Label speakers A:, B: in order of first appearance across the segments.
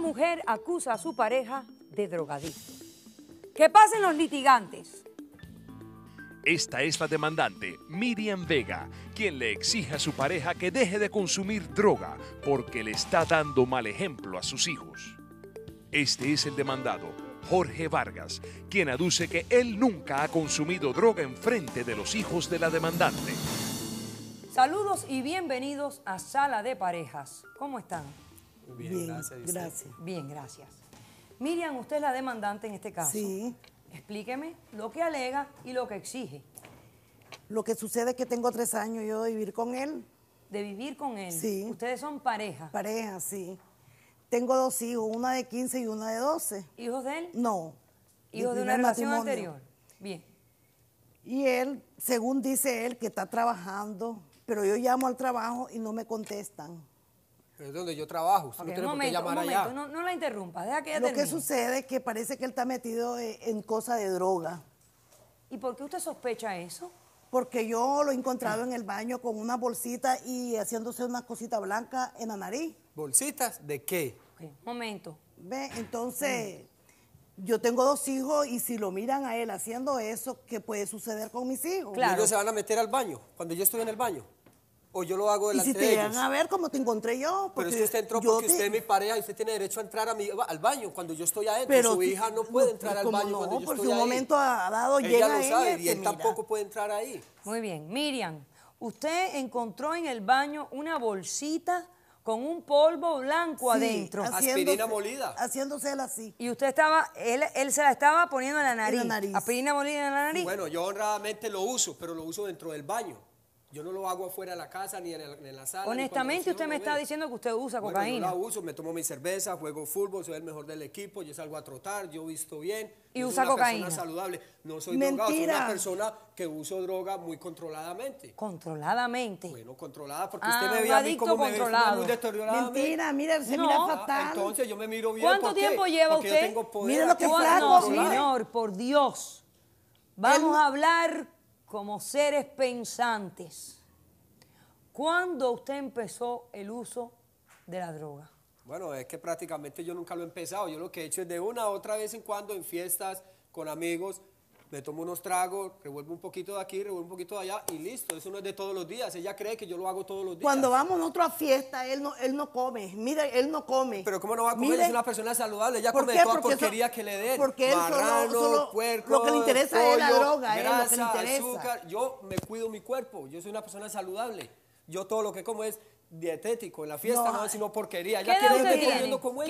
A: mujer acusa a su pareja de drogadicto. Que pasen los litigantes.
B: Esta es la demandante, Miriam Vega, quien le exige a su pareja que deje de consumir droga porque le está dando mal ejemplo a sus hijos. Este es el demandado, Jorge Vargas, quien aduce que él nunca ha consumido droga en frente de los hijos de la demandante.
A: Saludos y bienvenidos a Sala de Parejas. ¿Cómo están?
C: Bien, gracias.
A: Bien, gracias. Miriam, usted es la demandante en este caso. Sí. Explíqueme lo que alega y lo que exige.
B: Lo que sucede es que tengo tres años yo de vivir con él.
A: ¿De vivir con él? Sí. ¿Ustedes son pareja? Pareja, sí.
B: Tengo dos hijos, una de 15 y una de 12. ¿Hijos de él? No. ¿Hijos de, una relación anterior? Bien. Y él, según dice él, que está trabajando, pero yo llamo al trabajo y no me contestan.
C: Es donde yo trabajo. no por qué
A: la interrumpa,
C: deja que Lo que
A: sucede
B: es que parece que él está metido eh, en cosa de droga.
A: ¿Y por qué usted sospecha eso?
B: Porque yo lo he encontrado en el baño con una bolsita y haciéndose una cosita blanca en la nariz.
C: ¿Bolsitas de qué?
B: momento. Ve, entonces, yo tengo dos hijos y si lo miran a él haciendo eso, ¿qué puede suceder con mis hijos? Claro. Y ellos
C: se van a meter al baño, cuando yo estoy en el baño o yo lo hago delante ¿Y si te llegan a ver
B: cómo te encontré yo. Pero si usted entró porque usted
C: es mi pareja y usted tiene derecho a entrar al baño cuando yo estoy adentro. Pero su hija no puede entrar al baño cuando yo por un momento
A: ha dado
C: ella lo sabe y él
A: tampoco puede entrar ahí. Muy bien, Miriam, usted encontró en el baño una bolsita con un polvo blanco adentro. Aspirina molida. Haciéndosela así. Y usted estaba, él, él se la estaba poniendo en la nariz. En Aspirina molida en la nariz. Bueno,
C: yo honradamente lo uso, pero lo uso dentro del baño. Yo no lo hago afuera de la casa ni en, en la sala. Honestamente, usted me está diciendo
A: que usted usa cocaína. yo la
C: uso, me tomo mi cerveza, juego fútbol, soy el mejor del equipo, yo salgo a trotar, yo visto bien. Y usa soy una cocaína. Persona saludable. No soy drogado, soy una persona que uso droga muy controladamente. Controladamente. Bueno, controlada, porque usted me ah, ve a mí como controlado. me muy Mentira, mira, se mira ah, fatal. entonces yo me miro bien. ¿Cuánto tiempo lleva usted? Yo Mira lo que flaco. No, señor,
A: por Dios. Vamos a hablar como seres pensantes, ¿cuándo usted empezó el uso de la droga?
C: Bueno, es que prácticamente yo nunca lo he empezado. Yo lo que he hecho es de una a otra vez en cuando en fiestas, con amigos, me tomo unos tragos, revuelvo un poquito de aquí, revuelvo un poquito de allá y listo. Eso no es de todos los días. Ella cree que yo lo hago todos los días. Cuando vamos nosotros a
B: fiesta, él no, él no come. Mira, él no come. Pero ¿cómo no va a comer? Mire, es una
C: persona saludable. Ella come toda porquería que le den. Porque él Marrano, solo, lo que le interesa es la droga, grasa, lo le interesa. azúcar. Yo me cuido mi cuerpo. Yo soy una persona saludable yo todo lo que como es dietético, en la fiesta no, es sino porquería. ¿Qué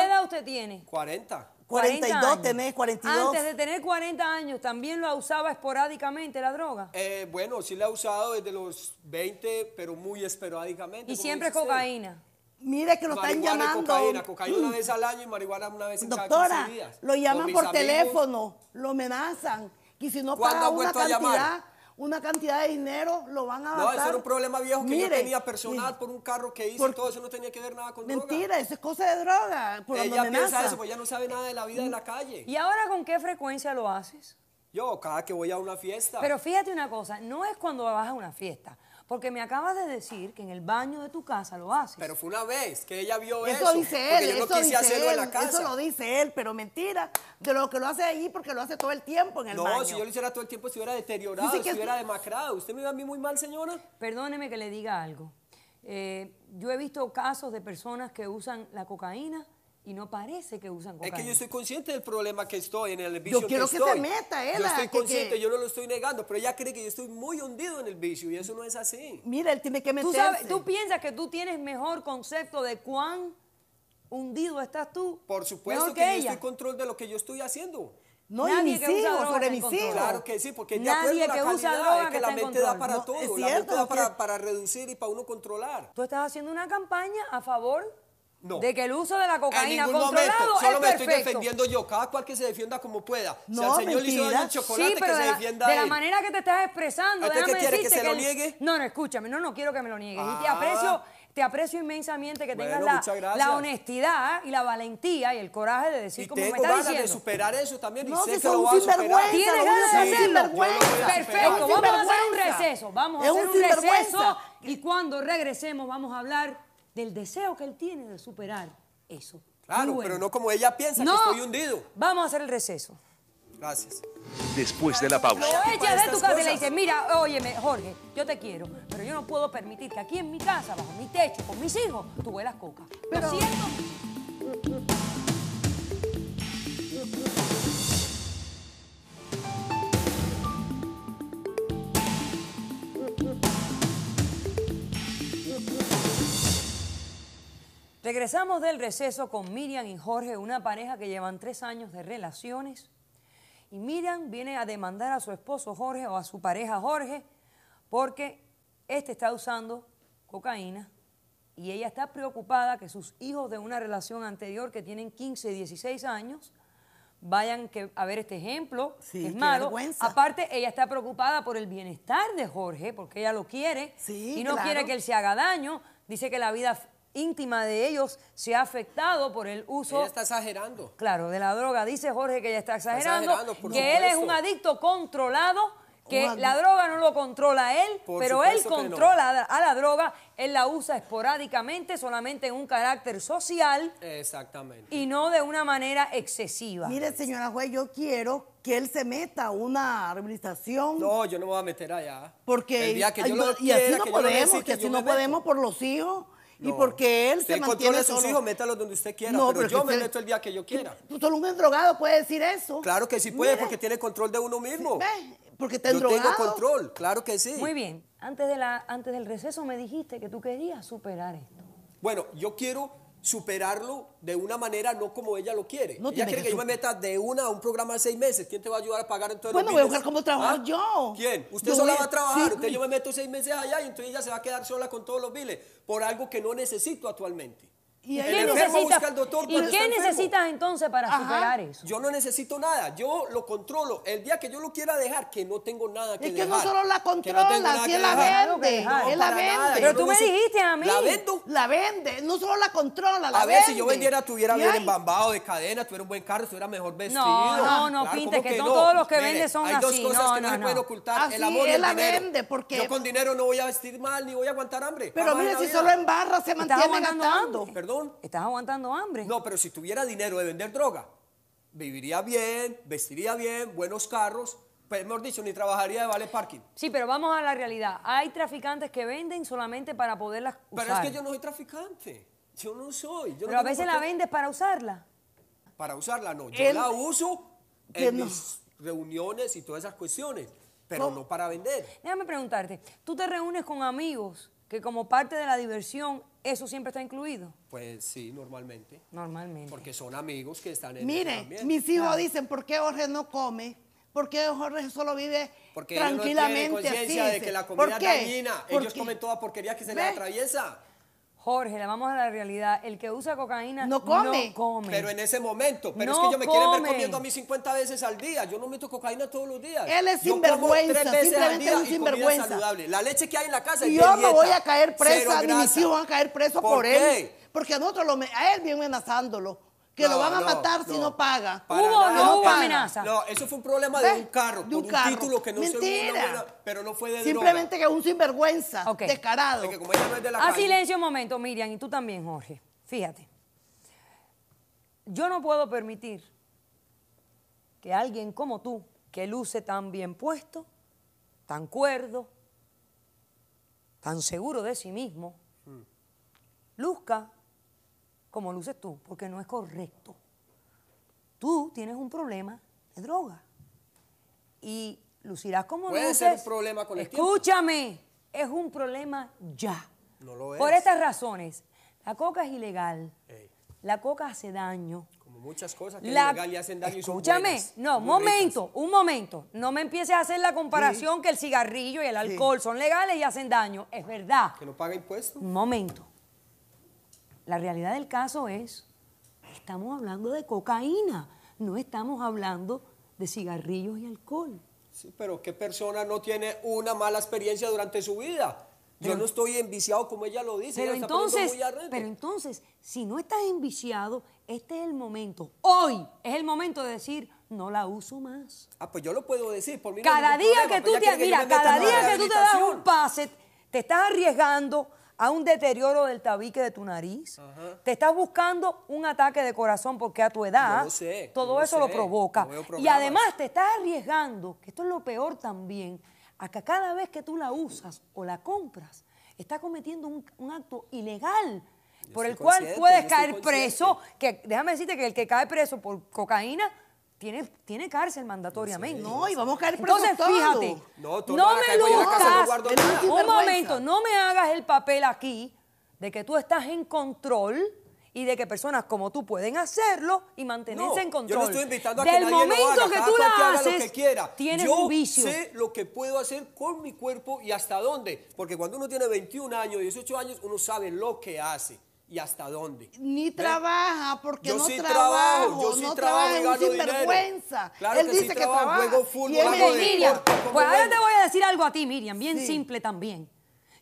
A: edad usted tiene?
C: 40. 42 tenés, 42. Antes de
A: tener 40 años, ¿también ha usaba esporádicamente la droga?
C: Eh, bueno, sí la he usado desde los 20, pero muy esporádicamente. ¿Y siempre cocaína?
A: Mire que lo están llamando. Cocaína, cocaína una mm.
C: vez al año y marihuana una vez en Doctora, cada 15 días. lo llaman por teléfono,
B: lo amenazan. Y si no paga una cantidad una cantidad de dinero, lo van a matar. No, eso era un problema viejo que Mire, yo tenía personal
C: por un carro que hice y todo eso no tenía que ver nada con
A: mentira, droga. Mentira, eso es cosa de droga. Por Ella
C: piensa eso, pues ya no sabe nada de la vida en la calle. ¿Y
A: ahora con qué frecuencia lo haces?
C: Yo, cada que voy a una fiesta. Pero
A: fíjate una cosa, no es cuando vas a una fiesta. Porque me acabas de decir que en el baño de tu casa lo hace.
C: Pero fue una vez que ella vio eso. Eso dice él. Yo no Eso lo
A: dice él, pero mentira. De lo que
B: lo hace ahí porque lo hace todo el tiempo en el baño. No, si yo
C: lo hiciera todo el tiempo, hubiera deteriorado, si hubiera
A: demacrado. ¿Usted me ve a mí muy mal, señora? Perdóneme que le diga algo. Eh, yo he visto casos de personas que usan la cocaína y no parece que usan cocaína. Es que yo estoy
C: consciente del problema que estoy, en el vicio yo quiero que, que se meta, él. Yo estoy consciente, yo no lo estoy negando, pero ella cree que yo estoy muy hundido en el vicio y eso no es así.
A: Mira, él tiene que meterse. ¿Tú, piensas que tú tienes mejor concepto de cuán
C: hundido estás tú? Por supuesto que, ella. yo estoy en control de lo que yo estoy haciendo. No, Nadie y mis hijos, sobre mis hijos. Claro que sí, porque Nadie de acuerdo que la usa calidad, es que, la mente da para todo, es cierto, la mente da para, para reducir y para uno controlar.
A: Tú estás haciendo una campaña a favor de que el uso de la cocaína en ningún controlado momento. Solo me estoy defendiendo
C: yo. Cada cual que se defienda como pueda. si al señor le hizo daño chocolate, que se defienda De la
A: manera que te estás expresando. déjame qué que se lo niegue? No, no, escúchame. No, no quiero que me lo niegues. Y te ah. aprecio... Te aprecio inmensamente que tengas la, la, honestidad y la valentía y el coraje de decir como me estás diciendo. de superar eso también no, y sé que lo vas a superar. Tienes ganas de hacerlo. Perfecto, vamos a hacer un receso. Vamos a hacer un receso y cuando regresemos vamos a hablar del deseo que él tiene de superar eso.
C: Claro, pero no como ella piensa que estoy hundido.
A: Vamos a hacer el receso.
C: Gracias. Después de la pausa. Lo ella de tu casa y le dice, mira,
A: óyeme, Jorge, yo te quiero, pero yo no puedo permitir que aquí en mi casa, bajo mi techo, con mis hijos, tú huelas coca. Pero... Lo siento. Regresamos del receso con Miriam y Jorge, una pareja que llevan tres años de relaciones. Y Miriam viene a demandar a su esposo Jorge o a su pareja Jorge porque este está usando cocaína y ella está preocupada que sus hijos de una relación anterior que tienen 15, 16 años vayan a ver este ejemplo, es malo. Aparte, ella está preocupada por el bienestar de Jorge, porque ella lo quiere y no quiere que él se haga daño. Dice que la vida íntima de ellos se ha afectado por el uso... Ella está exagerando. Claro, de la droga. Dice Jorge que ella está exagerando, que él es un adicto controlado que la droga no lo controla él, pero él controla a la droga, él la usa esporádicamente, solamente en un carácter social.
C: Exactamente.
A: Y no de una manera excesiva. Mire,
B: señora juez, yo quiero que él se meta a una administración. No,
C: yo no me voy a meter allá. Porque que yo y así no podemos, que así no podemos
B: por los hijos. Y porque él se mantiene de sus hijos,
C: métalos donde usted quiera, pero, yo me meto el día que yo quiera.
B: Pues, solo un drogado
A: puede decir eso. Claro que sí puede, porque
C: tiene control de uno mismo. Porque está yo tengo control, claro que sí. Muy bien.
A: Antes, de la, antes del receso me dijiste que tú querías superar esto.
C: Bueno, yo quiero superarlo de una manera no como ella lo quiere. No quiere que, yo me meta de una a un programa de seis meses. ¿Quién te va a ayudar a pagar entonces? Bueno, voy a buscar cómo trabajar ¿Ah? yo. ¿Quién? Usted sola va a trabajar. Usted yo me meto seis meses allá y entonces ella se va a quedar sola con todos los biles por algo que no necesito actualmente. ¿Y, el ¿qué necesitas? ¿Y qué necesitas
A: entonces para superar
C: eso? Yo no necesito nada, yo lo controlo. El día que yo lo quiera dejar, que no tengo nada que es dejar. Es que no solo la controla, si la vende, es la vende. Pero tú me dijiste a mí. ¿La vendo?
B: La vende, no solo la controla, la a vende. A ver,
C: si yo vendiera, tuviera bien embambado de cadena, tuviera un buen carro, tuviera mejor vestido. No, no, no, pinte, que, no todos los que venden son así. Hay dos cosas que no se pueden ocultar, el amor y el dinero. Yo con dinero no voy a vestir mal, ni voy a aguantar hambre. Pero mire, si solo en barra se mantiene gastando. Perdón. Estás aguantando hambre. No, pero si tuviera dinero de vender droga, viviría bien, vestiría bien, buenos carros, pues, mejor dicho, ni trabajaría de vale parking. Sí,
A: pero vamos a la realidad. Hay traficantes que venden solamente para poderlas usar. Pero es que
C: yo no soy traficante. Yo no soy. pero a veces la vendes
A: para usarla.
C: Para usarla, no. Yo la uso en mis reuniones y todas esas cuestiones, pero no para vender.
A: Déjame preguntarte, tú te reúnes con amigos que como parte de la diversión ¿Eso siempre está incluido?
C: Pues sí, normalmente. Normalmente. Porque son amigos que están en Miren, Mire, mis hijos
B: dicen, ¿por qué Jorge no come? ¿Por qué Jorge solo vive porque tranquilamente? Porque no
C: conciencia de que la comida es Ellos comen toda porquería que se les atraviesa.
A: Jorge, le vamos a la realidad. El que usa cocaína no come.
C: Pero en ese momento. Pero es que yo me quiero quieren ver comiendo a mí 50 veces al día. Yo no meto cocaína todos los días. Él es yo sinvergüenza. Como tres veces sinvergüenza. saludable. La leche que hay en la casa y es yo de me voy a caer presa, ni mis hijos van a caer preso por, él.
B: Porque a nosotros lo, a él viene amenazándolo
C: que lo van a matar
B: si no paga. hubo una amenaza.
C: No, eso fue un problema de un carro, un, título que no se buena, pero no
A: fue de Simplemente que es un sinvergüenza, descarado. a ah, silencio un momento, Miriam, y tú también, Jorge. Fíjate. Yo no puedo permitir que alguien como tú, que luce tan bien puesto, tan cuerdo, tan seguro de sí mismo, mm. luzca como luces tú, porque no es correcto. Tú tienes un problema de droga y lucirás como Puede luces. Puede ser problema con el Escúchame, es un problema ya.
C: No lo es. Por estas
A: razones, la coca es ilegal. La coca hace daño.
C: Como muchas cosas que la, y hacen daño Escúchame, y no, momento,
A: un momento. No me empieces a hacer la comparación que el cigarrillo y el alcohol son legales y hacen daño. Es verdad. Que no paga impuestos. Un momento. La realidad del caso es, estamos hablando de cocaína, no estamos hablando de cigarrillos y alcohol.
C: Sí, pero ¿qué persona no tiene una mala experiencia durante su vida? Yo no estoy enviciado como ella lo dice. Pero, entonces,
A: pero entonces, si no estás enviciado, este es el momento. Hoy es el momento de decir, no la uso más.
C: Ah, pues yo lo puedo decir. Por mí cada día que pues tú te, mira, cada día que tú te das un
A: pase, te estás arriesgando, a un deterioro del tabique de tu nariz. Te estás buscando un ataque de corazón porque a tu edad todo eso lo provoca. Y además te estás arriesgando, que esto es lo peor también, a que cada vez que tú la usas o la compras, estás cometiendo un, acto ilegal por el cual puedes caer preso, que déjame decirte que el que cae preso por cocaína tiene, cárcel mandatoriamente. No, y vamos a caer Entonces, fíjate, no, no me luzcas, un momento, no me hagas el papel aquí de que tú estás en control y de que personas como tú pueden hacerlo y mantenerse en control. Yo no estoy invitando a que momento lo que tú la lo que yo sé
C: lo que puedo hacer con mi cuerpo y hasta dónde, porque cuando uno tiene 21 años, 18 años, uno sabe lo que hace y hasta dónde. Ni
A: trabaja porque yo no sí trabajo, yo sí no trabajo, trabajo y vergüenza. Claro él que dice que trabaja. Luego Miriam, pues ahora te voy a decir algo a ti, Miriam, bien simple también.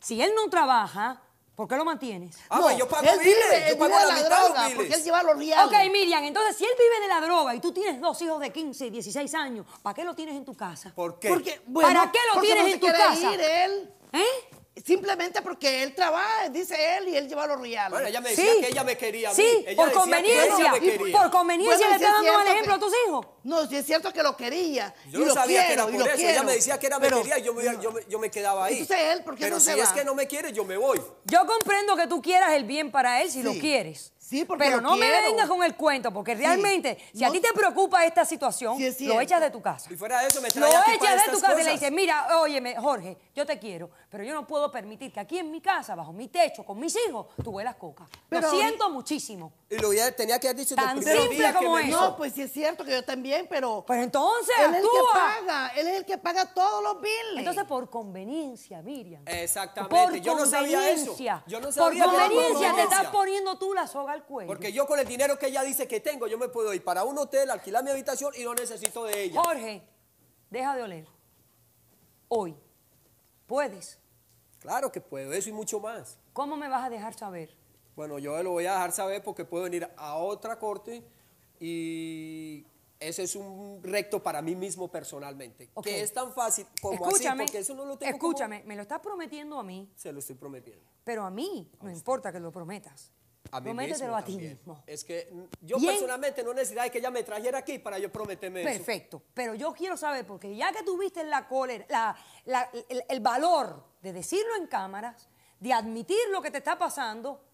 A: Si él no trabaja, ¿por qué lo mantienes? Ah, no, yo pago él miles, yo él la, la droga, porque él lleva los reales. Ok, Miriam, entonces si él vive de la droga y tú tienes dos hijos de 15 y 16 años, ¿para qué lo tienes en tu casa? ¿Por qué? Porque, ¿Para qué lo tienes en tu casa? Ir él. ¿Eh? Simplemente porque él trabaja, dice él, y él lleva los reales. Bueno,
C: ella me decía sí. que ella me quería Sí, por, conveniencia, por conveniencia. le está dando mal ejemplo a tus
A: hijos. No, sí es cierto que lo quería. Yo y no lo sabía que era por eso. Ella me decía que era mi y
C: yo me, yo, me quedaba ahí. él, ¿por pero no sé si es que no me quiere, yo me voy.
A: Yo comprendo que tú quieras el bien para él si lo quieres. Pero no me vengas con el cuento, porque realmente, si a ti te preocupa esta situación, lo echas de tu casa. Y
C: fuera de eso, me Lo echas de tu casa y le dices,
A: mira, óyeme, Jorge, yo te quiero, pero yo no puedo permitir que aquí en mi casa, bajo mi techo, con mis hijos, tú huelas coca. lo siento muchísimo.
C: Y lo tenía que haber dicho Tan simple como eso. No, pues sí es cierto que yo
B: también, pero... Pues entonces, Él es el que paga, él es el que paga todos los billes. Entonces, por
C: conveniencia, Miriam. Exactamente, por yo no sabía eso. Yo no sabía Por conveniencia, te estás
A: poniendo tú la soga al
C: porque yo con el dinero que ella dice que tengo, yo me puedo ir para un hotel, alquilar mi habitación y no necesito de ella.
A: Jorge, deja de oler.
C: Hoy. ¿Puedes? Claro que puedo, eso y mucho más.
A: ¿Cómo me vas a dejar saber?
C: Bueno, yo lo voy a dejar saber porque puedo venir a otra corte y ese es un recto para mí mismo personalmente. Que es tan fácil como escúchame, así, porque eso no lo tengo Escúchame, me lo estás
A: prometiendo a mí. Se lo estoy prometiendo. Pero a mí no importa que lo prometas.
C: A a ti mismo. Es que yo personalmente no necesitaba que ella me trajera aquí para yo prometerme Perfecto.
A: Pero yo quiero saber, porque ya que tuviste la cólera, la, el, valor de decirlo en cámaras, de admitir lo que te está pasando,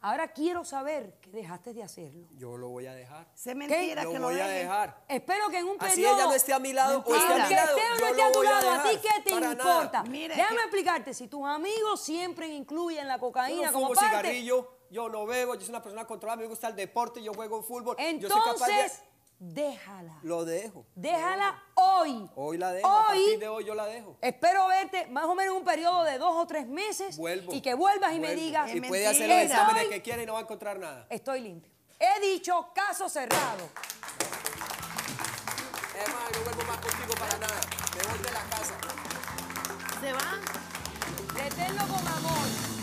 A: Ahora quiero saber que dejaste de hacerlo.
C: Yo lo voy a dejar. Se mentira que lo voy a dejar.
A: Espero que en un periodo. Así ella no esté a mi lado o esté a mi lado. Que no esté a tu lado, a, te importa. Déjame explicarte. Si tus amigos siempre incluyen la cocaína como parte. Cigarrillo
C: yo no bebo, yo soy una persona controlada, me gusta el deporte, yo juego fútbol. Entonces, yo soy capaz de... déjala. Lo dejo. Déjala hoy. Hoy la dejo. a partir de hoy yo la dejo. Espero verte
A: más o menos un periodo de dos o tres meses. Vuelvo. Y que vuelvas y me digas. Y puede hacer los exámenes
C: que quiera y no va a encontrar nada. Estoy limpio.
A: He dicho caso cerrado.
C: más, no vuelvo más contigo para nada. Me voy de la casa. ¿Se va? Deténlo con amor.